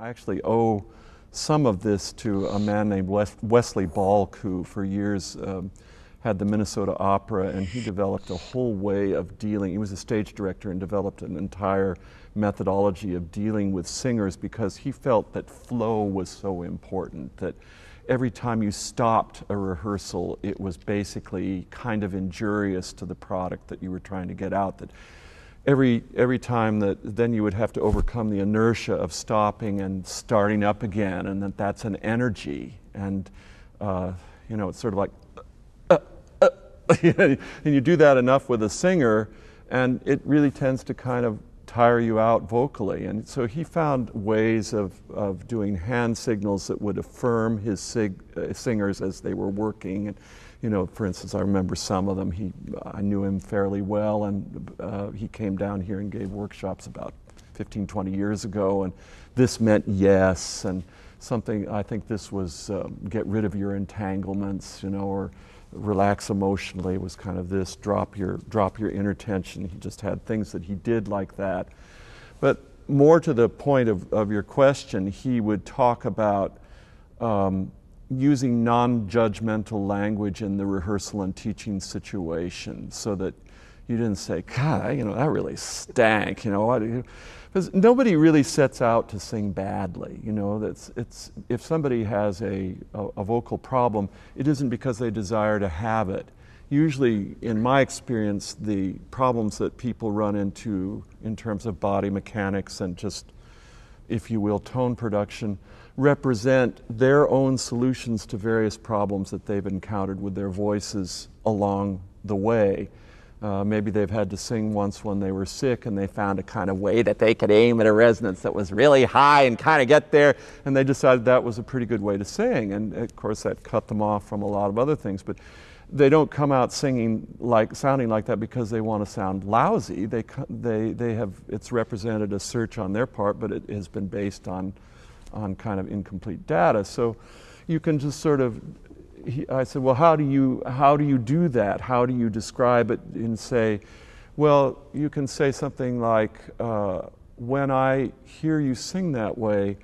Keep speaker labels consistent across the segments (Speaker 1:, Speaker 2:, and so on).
Speaker 1: I actually owe some of this to a man named Wesley Balk, who for years um, had the Minnesota Opera, and he developed a whole way of dealing. He was a stage director and developed an entire methodology of dealing with singers because he felt that flow was so important, that every time you stopped a rehearsal, it was basically kind of injurious to the product that you were trying to get out. That every, every time that then you would have to overcome the inertia of stopping and starting up again, and that that's an energy. And, uh, you know, it's sort of like, uh, uh, and you do that enough with a singer, and it really tends to kind of tire you out vocally. And so he found ways of, of doing hand signals that would affirm his sig- uh, singers as they were working. And, you know, for instance, I remember some of them. He, uh, I knew him fairly well, and uh, he came down here and gave workshops about 15, 20 years ago. And this meant yes, and something. I think this was um, get rid of your entanglements, you know, or relax emotionally was kind of this drop your drop your inner tension. He just had things that he did like that. But more to the point of, of your question, he would talk about um, using non-judgmental language in the rehearsal and teaching situation so that you didn't say, God, you know, that really stank, you know. Because nobody really sets out to sing badly, you know. That's, it's, if somebody has a, a, a vocal problem, it isn't because they desire to have it. Usually, in my experience, the problems that people run into in terms of body mechanics and just, if you will, tone production represent their own solutions to various problems that they've encountered with their voices along the way. Uh, maybe they've had to sing once when they were sick and they found a kind of way that they could aim at a resonance that was really high and kind of get there, and they decided that was a pretty good way to sing. And of course, that cut them off from a lot of other things. But they don't come out singing like sounding like that because they want to sound lousy. They, they, they have it's represented a search on their part, but it has been based on on kind of incomplete data. So you can just sort of he, I said, well, how do, you, how do you do that? How do you describe it and say, well, you can say something like, uh, when I hear you sing that way,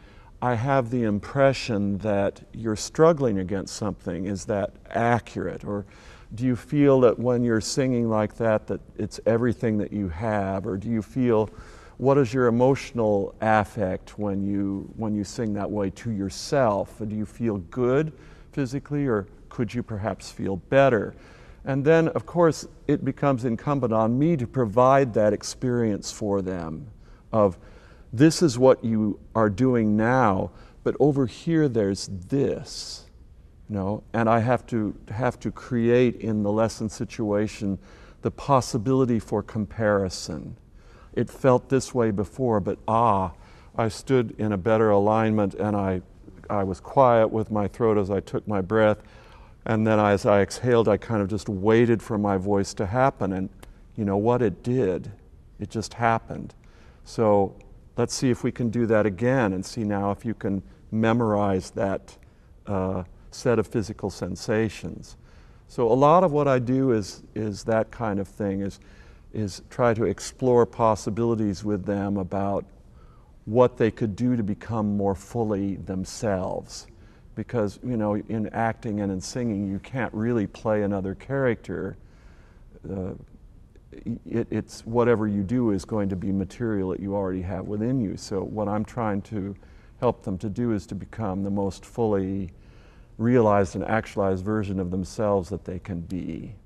Speaker 1: I have the impression that you're struggling against something. Is that accurate? Or do you feel that when you're singing like that, that it's everything that you have? Or do you feel, what is your emotional affect when you, when you sing that way to yourself? Do you feel good? physically, or could you perhaps feel better? And then, of course, it becomes incumbent on me to provide that experience for them of this is what you are doing now, but over here there's this. You know, and I have to have to create in the lesson situation the possibility for comparison. It felt this way before, but ah, I stood in a better alignment and I I was quiet with my throat as I took my breath. And then as I exhaled, I kind of just waited for my voice to happen. And you know what? It did. It just happened. So let's see if we can do that again and see now if you can memorize that uh, set of physical sensations. So a lot of what I do is, is that kind of thing, is, is try to explore possibilities with them about what they could do to become more fully themselves. Because, you know, in acting and in singing, you can't really play another character. Uh, it, it's whatever you do is going to be material that you already have within you. So, what I'm trying to help them to do is to become the most fully realized and actualized version of themselves that they can be.